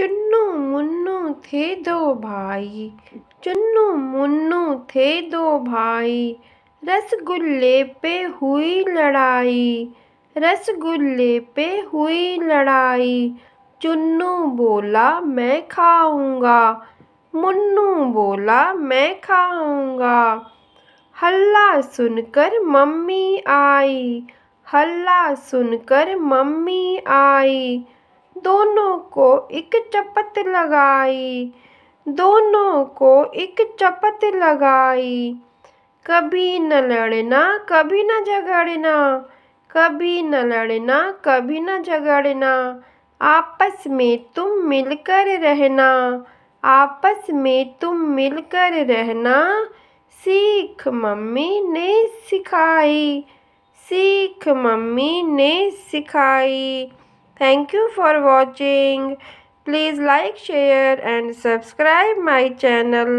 चुन्नू मुन्नू थे दो भाई चुन्नू मुन्नू थे दो भाई रसगुल्ले पे हुई लड़ाई रसगुल्ले पे हुई लड़ाई चुन्नू बोला मैं खाऊंगा मुन्नू बोला मैं खाऊंगा हल्ला सुनकर मम्मी आई हल्ला सुनकर मम्मी आई दोनों को एक चपत लगाई दोनों को एक चपत लगाई कभी न लड़ना कभी न झगड़ना कभी न लड़ना कभी न झगड़ना आपस में तुम मिलकर रहना आपस में तुम मिलकर रहना सीख मम्मी ने सिखाई सीख मम्मी ने सिखाई Thank you for watching. Please like, share and subscribe my channel.